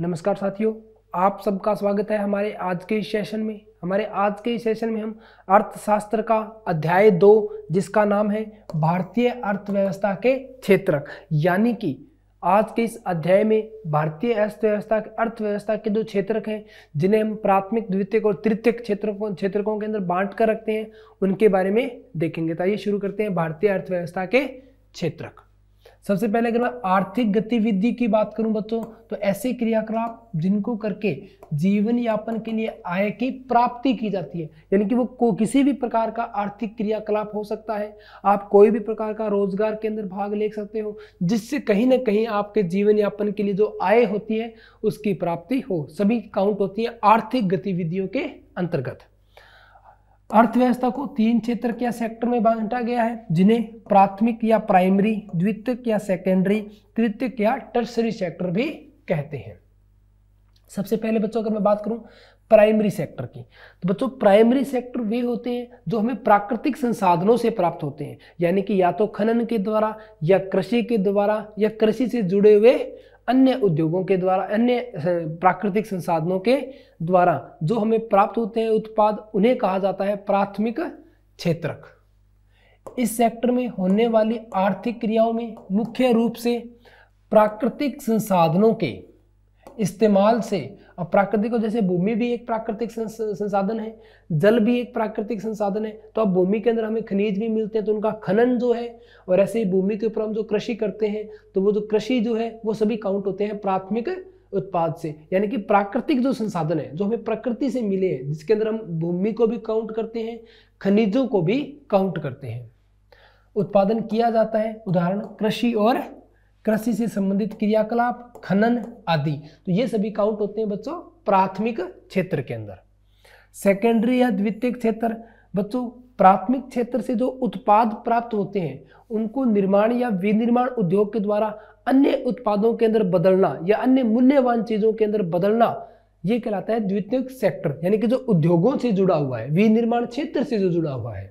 नमस्कार साथियों आप सबका स्वागत है हमारे आज के इस सेशन में हमारे आज के इस सेशन में हम अर्थशास्त्र का अध्याय दो जिसका नाम है भारतीय अर्थव्यवस्था के क्षेत्रक यानी कि आज के इस अध्याय में भारतीय अर्थव्यवस्था अर्थव्यवस्था के जो क्षेत्रक हैं जिन्हें हम प्राथमिक द्वितीयक और तृतीयक क्षेत्रकों क्षेत्रकों के अंदर बांट कर रखते हैं उनके बारे में देखेंगे तो आइए शुरू करते हैं भारतीय अर्थव्यवस्था के क्षेत्रक सबसे पहले अगर मैं आर्थिक गतिविधि की बात करूं बच्चों तो ऐसे क्रियाकलाप जिनको करके जीवन यापन के लिए आय की प्राप्ति की जाती है यानी कि वो को किसी भी प्रकार का आर्थिक क्रियाकलाप हो सकता है आप कोई भी प्रकार का रोजगार के अंदर भाग ले सकते हो जिससे कहीं ना कहीं आपके जीवन यापन के लिए जो आय होती है उसकी प्राप्ति हो सभी काउंट होती है आर्थिक गतिविधियों के अंतर्गत अर्थव्यवस्था को तीन क्षेत्र या सेक्टर में बांटा गया है जिन्हें प्राथमिक या प्राइमरी द्वितीयक या सेकेंडरी तृतीयक या टर्सरी सेक्टर भी कहते हैं सबसे पहले बच्चों अगर मैं बात करूं प्राइमरी सेक्टर की तो बच्चों प्राइमरी सेक्टर वे होते हैं जो हमें प्राकृतिक संसाधनों से प्राप्त होते हैं यानी कि या तो खनन के द्वारा या कृषि के द्वारा या कृषि से जुड़े हुए अन्य उद्योगों के द्वारा अन्य प्राकृतिक संसाधनों के द्वारा जो हमें प्राप्त होते हैं उत्पाद उन्हें कहा जाता है प्राथमिक क्षेत्रक इस सेक्टर में होने वाली आर्थिक क्रियाओं में मुख्य रूप से प्राकृतिक संसाधनों के इस्तेमाल से और प्राकृतिक और जैसे भूमि भी एक प्राकृतिक संसाधन है जल भी एक प्राकृतिक संसाधन है तो अब भूमि के अंदर हमें खनिज भी मिलते हैं तो उनका खनन जो है और ऐसे ही भूमि के ऊपर हम जो कृषि करते हैं तो वो जो कृषि जो है वो सभी काउंट होते हैं प्राथमिक उत्पाद से यानी कि प्राकृतिक जो संसाधन है जो हमें प्रकृति से मिले हैं जिसके अंदर हम भूमि को भी काउंट करते हैं खनिजों को भी काउंट करते हैं उत्पादन किया जाता है उदाहरण कृषि और कृषि से संबंधित क्रियाकलाप खनन आदि तो ये सभी काउंट होते हैं बच्चों प्राथमिक क्षेत्र के अंदर सेकेंडरी या द्वितीय क्षेत्र बच्चों प्राथमिक क्षेत्र से जो उत्पाद प्राप्त होते हैं उनको निर्माण या विनिर्माण उद्योग के द्वारा अन्य उत्पादों के अंदर बदलना या अन्य मूल्यवान चीजों के अंदर बदलना ये कहलाता है द्वितीयक सेक्टर यानी कि जो उद्योगों से जुड़ा हुआ है विनिर्माण क्षेत्र से जो जुड़ा हुआ है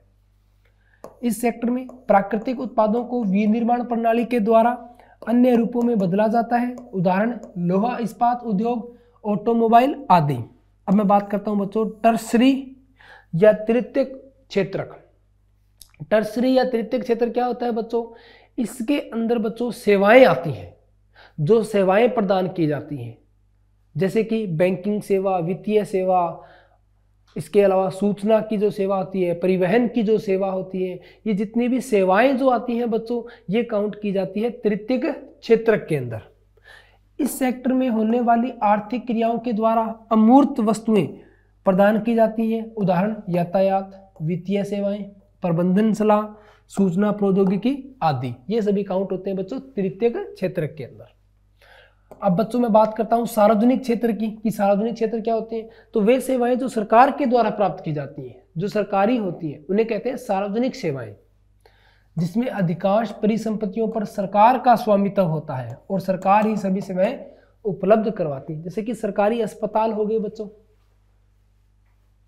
इस सेक्टर में प्राकृतिक उत्पादों को विनिर्माण प्रणाली के द्वारा अन्य रूपों में बदला जाता है उदाहरण लोहा इस्पात उद्योग ऑटोमोबाइल आदि अब मैं बात करता हूं बच्चों टर्सरी या तृतीय क्षेत्रक टर्सरी या तृतीय क्षेत्र क्या होता है बच्चों इसके अंदर बच्चों सेवाएं आती हैं जो सेवाएं प्रदान की जाती हैं जैसे कि बैंकिंग सेवा वित्तीय सेवा इसके अलावा सूचना की जो सेवा होती है परिवहन की जो सेवा होती है ये जितनी भी सेवाएं जो आती हैं बच्चों ये काउंट की जाती है तृतीय क्षेत्र के अंदर इस सेक्टर में होने वाली आर्थिक क्रियाओं के द्वारा अमूर्त वस्तुएं प्रदान की जाती हैं उदाहरण यातायात वित्तीय सेवाएं प्रबंधन सलाह सूचना प्रौद्योगिकी आदि ये सभी काउंट होते हैं बच्चों तृतीय क्षेत्र के अंदर अब बच्चों में बात करता हूँ सार्वजनिक क्षेत्र की कि सार्वजनिक क्षेत्र क्या होते हैं तो वे सेवाएं जो सरकार के द्वारा प्राप्त की जाती हैं जो सरकारी होती है उन्हें कहते हैं सार्वजनिक सेवाएं जिसमें अधिकांश परिसंपत्तियों पर सरकार का स्वामित्व होता है और सरकार ही सभी सेवाएं उपलब्ध करवाती है जैसे कि सरकारी अस्पताल हो गए बच्चों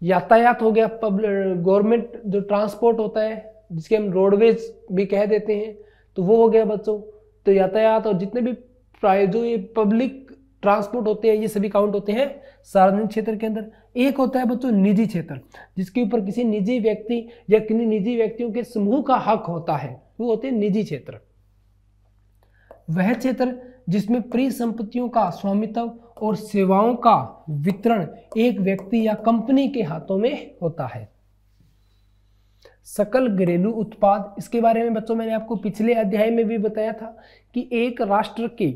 यातायात हो गया पब्लिक गवर्नमेंट जो ट्रांसपोर्ट होता है जिसके हम रोडवेज भी कह देते हैं तो वो हो गया बच्चों तो यातायात और जितने भी जो ये पब्लिक ट्रांसपोर्ट होते हैं ये सभी काउंट होते हैं सार्वजनिक क्षेत्र के अंदर एक होता है बच्चों निजी क्षेत्र जिसके ऊपर किसी निजी व्यक्ति या किन्हीं निजी व्यक्तियों के समूह का हक होता है वो होते हैं निजी क्षेत्र वह क्षेत्र जिसमें प्रिय संपत्तियों का स्वामित्व और सेवाओं का वितरण एक व्यक्ति या कंपनी के हाथों में होता है सकल घरेलू उत्पाद इसके बारे में बच्चों मैंने आपको पिछले अध्याय में भी बताया था कि एक राष्ट्र के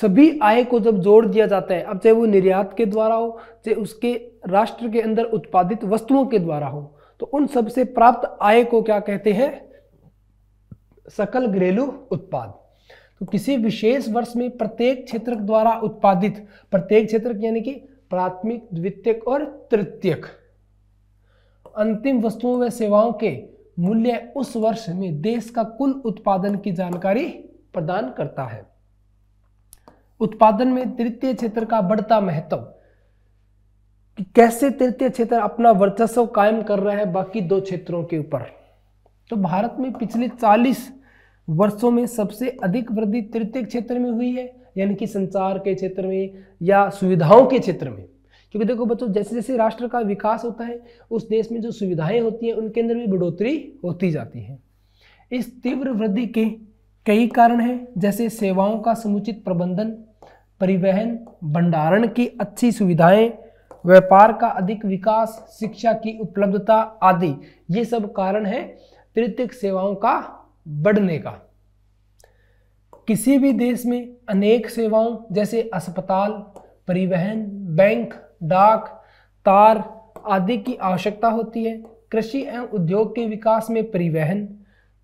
सभी आय को जब जोड़ दिया जाता है अब चाहे वो निर्यात के द्वारा हो चाहे उसके राष्ट्र के अंदर उत्पादित वस्तुओं के द्वारा हो तो उन सबसे प्राप्त आय को क्या कहते हैं सकल घरेलू उत्पाद तो किसी विशेष वर्ष में प्रत्येक क्षेत्र द्वारा उत्पादित प्रत्येक क्षेत्र यानी कि प्राथमिक द्वितीयक और तृतीयक अंतिम वस्तुओं व सेवाओं के मूल्य उस वर्ष में देश का कुल उत्पादन की जानकारी प्रदान करता है उत्पादन में तृतीय क्षेत्र का बढ़ता महत्व कैसे तृतीय क्षेत्र अपना वर्चस्व कायम कर रहा है बाकी दो क्षेत्रों के ऊपर तो भारत में पिछले 40 वर्षों में सबसे अधिक वृद्धि तृतीय क्षेत्र में हुई है यानी कि संचार के क्षेत्र में या सुविधाओं के क्षेत्र में क्योंकि देखो बच्चों जैसे जैसे राष्ट्र का विकास होता है उस देश में जो सुविधाएं होती हैं उनके अंदर भी बढ़ोतरी होती जाती है इस तीव्र वृद्धि के कई कारण हैं जैसे सेवाओं का समुचित प्रबंधन परिवहन भंडारण की अच्छी सुविधाएं व्यापार का अधिक विकास शिक्षा की उपलब्धता आदि ये सब कारण है तृतीय सेवाओं का बढ़ने का किसी भी देश में अनेक सेवाओं जैसे अस्पताल परिवहन बैंक डाक तार आदि की आवश्यकता होती है कृषि एवं उद्योग के विकास में परिवहन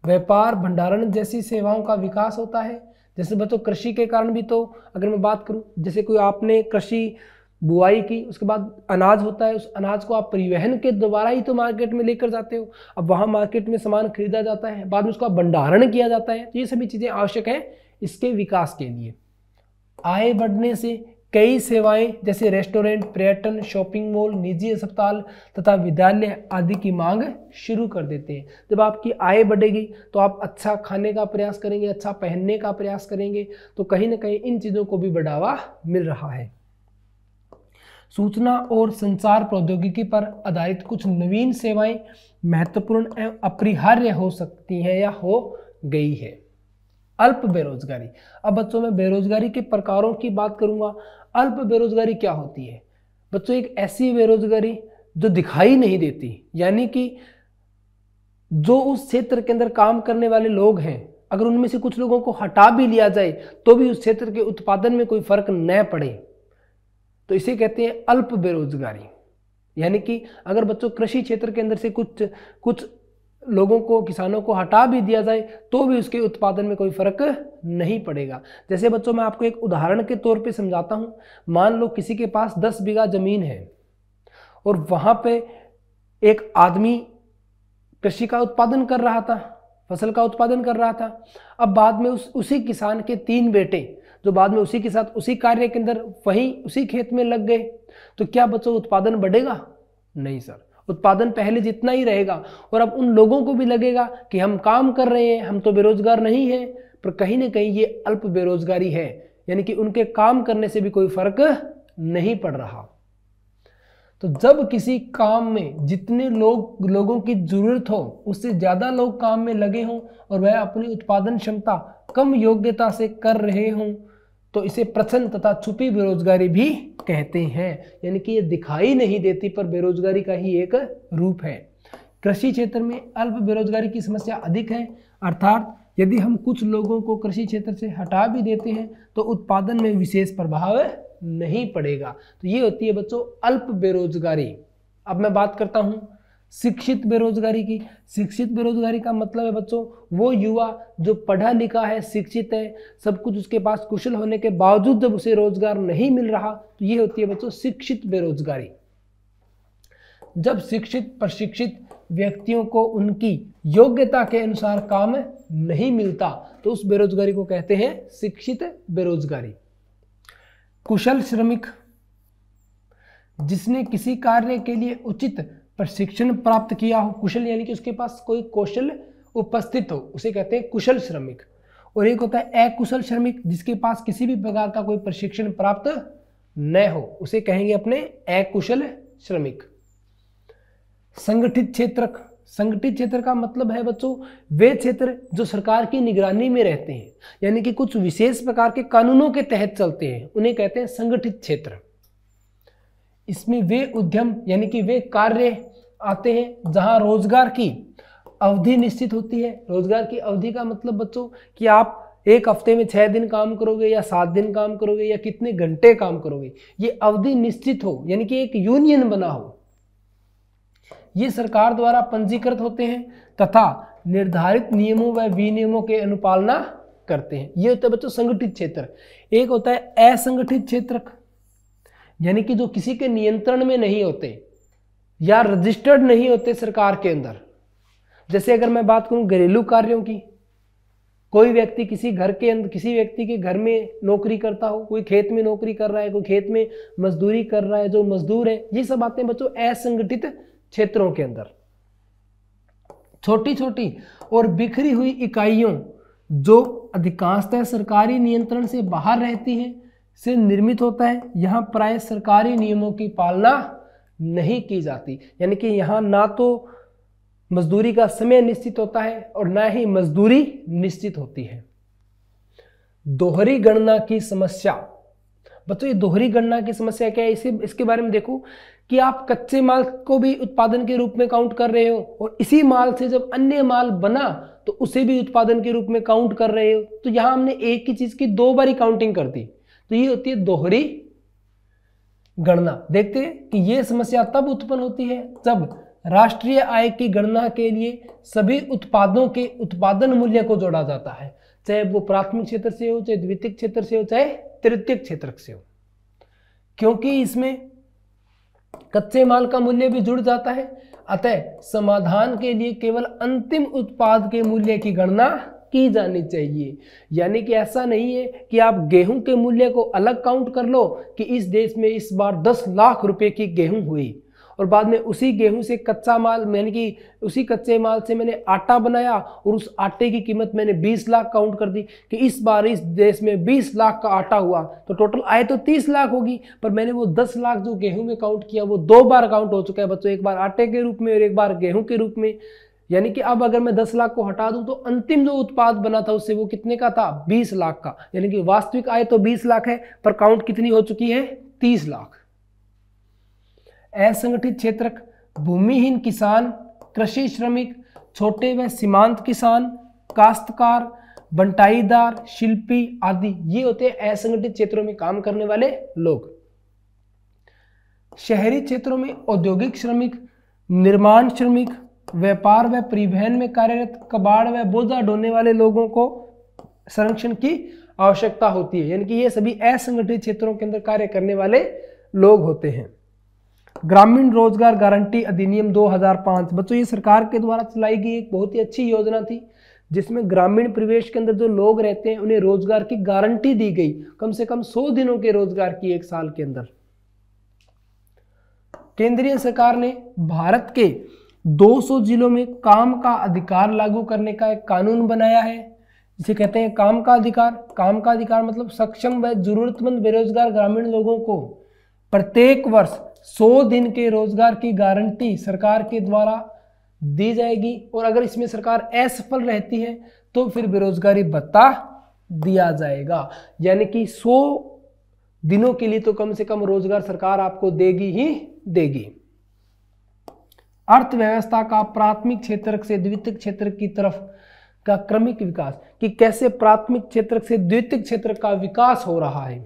व्यापार भंडारण जैसी सेवाओं का विकास होता है जैसे बच्चों कृषि के कारण भी तो अगर मैं बात करूं जैसे कोई आपने कृषि बुआई की उसके बाद अनाज होता है उस अनाज को आप परिवहन के द्वारा ही तो मार्केट में लेकर जाते हो अब वहाँ मार्केट में सामान खरीदा जाता है बाद में उसका भंडारण किया जाता है तो ये सभी चीज़ें आवश्यक हैं इसके विकास के लिए आय बढ़ने से कई सेवाएं जैसे रेस्टोरेंट पर्यटन शॉपिंग मॉल निजी अस्पताल तथा विद्यालय आदि की मांग शुरू कर देते हैं जब आपकी आय बढ़ेगी तो आप अच्छा खाने का प्रयास करेंगे अच्छा पहनने का प्रयास करेंगे तो कहीं ना कहीं इन चीज़ों को भी बढ़ावा मिल रहा है सूचना और संचार प्रौद्योगिकी पर आधारित कुछ नवीन सेवाएं महत्वपूर्ण एवं अपरिहार्य हो सकती हैं या हो गई है अल्प बेरोजगारी अब बच्चों में बेरोजगारी के प्रकारों की बात करूंगा अल्प बेरोजगारी क्या होती है बच्चों एक ऐसी बेरोजगारी जो दिखाई नहीं देती यानी कि जो उस क्षेत्र के अंदर काम करने वाले लोग हैं अगर उनमें से कुछ लोगों को हटा भी लिया जाए तो भी उस क्षेत्र के उत्पादन में कोई फर्क न पड़े तो इसे कहते हैं अल्प बेरोजगारी यानी कि अगर बच्चों कृषि क्षेत्र के अंदर से कुछ कुछ लोगों को किसानों को हटा भी दिया जाए तो भी उसके उत्पादन में कोई फर्क नहीं पड़ेगा जैसे बच्चों मैं आपको एक उदाहरण के तौर पे समझाता हूँ मान लो किसी के पास दस बीघा ज़मीन है और वहाँ पे एक आदमी कृषि का उत्पादन कर रहा था फसल का उत्पादन कर रहा था अब बाद में उस उसी किसान के तीन बेटे जो बाद में उसी के साथ उसी कार्य के अंदर वहीं उसी खेत में लग गए तो क्या बच्चों उत्पादन बढ़ेगा नहीं सर उत्पादन पहले जितना ही रहेगा और अब उन लोगों को भी लगेगा कि हम काम कर रहे हैं हम तो बेरोजगार नहीं हैं पर कहीं ना कहीं ये अल्प बेरोजगारी है यानी कि उनके काम करने से भी कोई फर्क नहीं पड़ रहा तो जब किसी काम में जितने लोग लोगों की जरूरत हो उससे ज़्यादा लोग काम में लगे हों और वह अपनी उत्पादन क्षमता कम योग्यता से कर रहे हों तो इसे प्रसन्न तथा छुपी बेरोजगारी भी कहते हैं यानी कि ये दिखाई नहीं देती पर बेरोजगारी का ही एक रूप है कृषि क्षेत्र में अल्प बेरोजगारी की समस्या अधिक है अर्थात यदि हम कुछ लोगों को कृषि क्षेत्र से हटा भी देते हैं तो उत्पादन में विशेष प्रभाव नहीं पड़ेगा तो ये होती है बच्चों अल्प बेरोजगारी अब मैं बात करता हूँ शिक्षित बेरोजगारी की शिक्षित बेरोजगारी का मतलब है बच्चों वो युवा जो पढ़ा लिखा है शिक्षित है सब कुछ उसके पास कुशल होने के बावजूद जब उसे रोजगार नहीं मिल रहा तो ये होती है बच्चों शिक्षित बेरोजगारी जब शिक्षित प्रशिक्षित व्यक्तियों को उनकी योग्यता के अनुसार काम नहीं मिलता तो उस बेरोजगारी को कहते हैं शिक्षित बेरोजगारी कुशल श्रमिक जिसने किसी कार्य के लिए उचित प्रशिक्षण प्राप्त किया हो कुशल यानी कि उसके पास कोई कौशल उपस्थित हो उसे कहते हैं कुशल श्रमिक और एक होता है अकुशल श्रमिक जिसके पास किसी भी प्रकार का कोई प्रशिक्षण प्राप्त न हो उसे कहेंगे अपने अकुशल श्रमिक संगठित क्षेत्र संगठित क्षेत्र का मतलब है बच्चों वे क्षेत्र जो सरकार की निगरानी में रहते हैं यानी कि कुछ विशेष प्रकार के कानूनों के तहत चलते हैं उन्हें कहते हैं संगठित क्षेत्र इसमें वे उद्यम यानी कि वे कार्य आते हैं जहां रोजगार की अवधि निश्चित होती है रोजगार की अवधि का मतलब बच्चों कि आप एक हफ्ते में छः दिन काम करोगे या सात दिन काम करोगे या कितने घंटे काम करोगे ये अवधि निश्चित हो यानी कि एक यूनियन बना हो ये सरकार द्वारा पंजीकृत होते हैं तथा निर्धारित नियमों व विनियमों के अनुपालना करते हैं ये होता है बच्चों संगठित क्षेत्र एक होता है असंगठित क्षेत्र यानी कि जो किसी के नियंत्रण में नहीं होते या रजिस्टर्ड नहीं होते सरकार के अंदर जैसे अगर मैं बात करूं घरेलू कार्यों की कोई व्यक्ति किसी घर के अंदर किसी व्यक्ति के घर में नौकरी करता हो कोई खेत में नौकरी कर रहा है कोई खेत में मजदूरी कर रहा है जो मजदूर है ये सब आते हैं बच्चों असंगठित क्षेत्रों के अंदर छोटी छोटी और बिखरी हुई इकाइयों जो अधिकांशतः सरकारी नियंत्रण से बाहर रहती हैं से निर्मित होता है यहाँ प्राय सरकारी नियमों की पालना नहीं की जाती यानी कि यहाँ ना तो मजदूरी का समय निश्चित होता है और ना ही मजदूरी निश्चित होती है दोहरी गणना की समस्या बच्चों ये दोहरी गणना की समस्या क्या है इसी इसके बारे में देखो कि आप कच्चे माल को भी उत्पादन के रूप में काउंट कर रहे हो और इसी माल से जब अन्य माल बना तो उसे भी उत्पादन के रूप में काउंट कर रहे हो तो यहां हमने एक ही चीज़ की दो बारी काउंटिंग कर दी तो ये होती है दोहरी गणना देखते हैं कि ये समस्या तब उत्पन्न होती है जब राष्ट्रीय आय की गणना के लिए सभी उत्पादों के उत्पादन मूल्य को जोड़ा जाता है चाहे वो प्राथमिक क्षेत्र से हो चाहे द्वितीय क्षेत्र से हो चाहे तृतीय क्षेत्र से हो क्योंकि इसमें कच्चे माल का मूल्य भी जुड़ जाता है अतः समाधान के लिए केवल अंतिम उत्पाद के मूल्य की गणना की जानी चाहिए यानी कि ऐसा नहीं है कि आप गेहूं के मूल्य को अलग काउंट कर लो कि इस देश में इस बार 10 लाख रुपए की गेहूं हुई और बाद में उसी गेहूं से कच्चा माल यानी कि उसी कच्चे माल से मैंने आटा बनाया और उस आटे की कीमत मैंने 20 लाख काउंट कर दी कि इस बार इस देश में 20 लाख का आटा हुआ तो टोटल आए तो 30 लाख होगी पर मैंने वो 10 लाख जो गेहूं में काउंट किया वो दो बार काउंट हो चुका है बच्चों एक बार आटे के रूप में और एक बार गेहूँ के रूप में यानी कि अब अगर मैं दस लाख को हटा दूं तो अंतिम जो उत्पाद बना था उससे वो कितने का था बीस लाख का यानी कि वास्तविक आय तो बीस लाख है पर काउंट कितनी हो चुकी है तीस लाख असंगठित क्षेत्र भूमिहीन किसान कृषि श्रमिक छोटे व सीमांत किसान काश्तकार बंटाईदार शिल्पी आदि ये होते हैं असंगठित क्षेत्रों में काम करने वाले लोग शहरी क्षेत्रों में औद्योगिक श्रमिक निर्माण श्रमिक व्यापार व परिवहन में कार्यरत कबाड़ व बोझा ढोने वाले लोगों को संरक्षण की आवश्यकता होती है यानी कि ये सभी असंगठित क्षेत्रों के अंदर कार्य करने वाले लोग होते हैं ग्रामीण रोजगार गारंटी अधिनियम 2005 बच्चों ये सरकार के द्वारा चलाई गई एक बहुत ही अच्छी योजना थी जिसमें ग्रामीण प्रवेश के अंदर जो लोग रहते हैं उन्हें रोजगार की गारंटी दी गई कम से कम 100 दिनों के रोजगार की एक साल के अंदर केंद्रीय सरकार ने भारत के 200 जिलों में काम का अधिकार लागू करने का एक कानून बनाया है जिसे कहते हैं काम का अधिकार काम का अधिकार मतलब सक्षम व जरूरतमंद बेरोजगार ग्रामीण लोगों को प्रत्येक वर्ष 100 दिन के रोजगार की गारंटी सरकार के द्वारा दी जाएगी और अगर इसमें सरकार असफल रहती है तो फिर बेरोजगारी भत्ता दिया जाएगा यानी कि 100 दिनों के लिए तो कम से कम रोजगार सरकार आपको देगी ही देगी अर्थव्यवस्था का प्राथमिक क्षेत्र से द्वितीय क्षेत्र की तरफ का क्रमिक विकास कि कैसे प्राथमिक क्षेत्र से द्वितीय क्षेत्र का विकास हो रहा है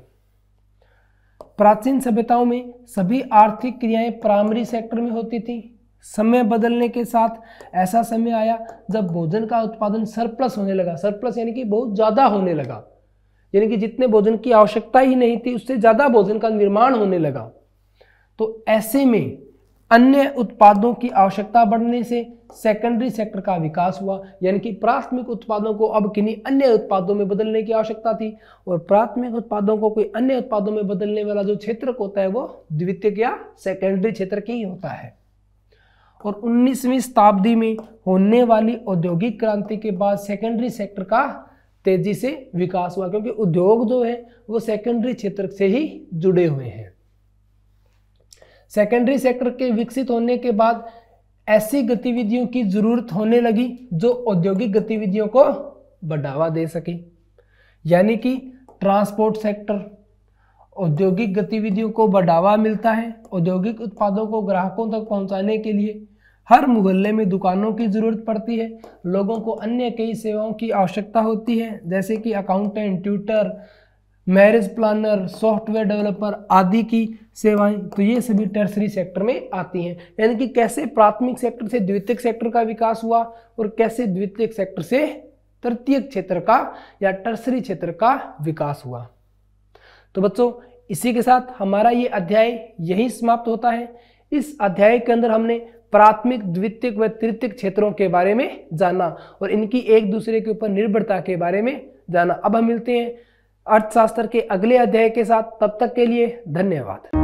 प्राचीन सभ्यताओं में सभी आर्थिक क्रियाएं प्राइमरी सेक्टर में होती थी समय बदलने के साथ ऐसा समय आया जब भोजन का उत्पादन सरप्लस होने लगा सरप्लस यानी कि बहुत ज़्यादा होने लगा यानी कि जितने भोजन की आवश्यकता ही नहीं थी उससे ज़्यादा भोजन का निर्माण होने लगा तो ऐसे में अन्य उत्पादों की आवश्यकता बढ़ने से सेकेंडरी सेक्टर का विकास हुआ यानी कि प्राथमिक उत्पादों को अब किन्हीं अन्य उत्पादों में बदलने की आवश्यकता थी और प्राथमिक उत्पादों को कोई अन्य उत्पादों में बदलने वाला जो क्षेत्र होता है वो द्वितीय या सेकेंडरी क्षेत्र के ही होता है और 19वीं शताब्दी में होने वाली औद्योगिक क्रांति के बाद सेकेंडरी सेक्टर का तेजी से विकास हुआ क्योंकि उद्योग जो है वो सेकेंडरी क्षेत्र से ही जुड़े हुए हैं सेकेंडरी सेक्टर के विकसित होने के बाद ऐसी गतिविधियों की जरूरत होने लगी जो औद्योगिक गतिविधियों को बढ़ावा दे सके यानी कि ट्रांसपोर्ट सेक्टर औद्योगिक गतिविधियों को बढ़ावा मिलता है औद्योगिक उत्पादों को ग्राहकों तक पहुंचाने के लिए हर मुगल्ले में दुकानों की ज़रूरत पड़ती है लोगों को अन्य कई सेवाओं की आवश्यकता होती है जैसे कि accountant tutor marriage planner software developer आदि की सेवाएं तो ये सभी टर्सरी सेक्टर में आती हैं यानी कि कैसे प्राथमिक सेक्टर से द्वितीयक सेक्टर का विकास हुआ और कैसे द्वितीयक सेक्टर से तृतीय क्षेत्र का या टर्सरी क्षेत्र का विकास हुआ तो बच्चों इसी के साथ हमारा ये अध्याय यही समाप्त होता है इस अध्याय के अंदर हमने प्राथमिक द्वितीय व तृतीय क्षेत्रों के बारे में जाना और इनकी एक दूसरे के ऊपर निर्भरता के बारे में जाना अब हम मिलते हैं अर्थशास्त्र के अगले अध्याय के साथ तब तक के लिए धन्यवाद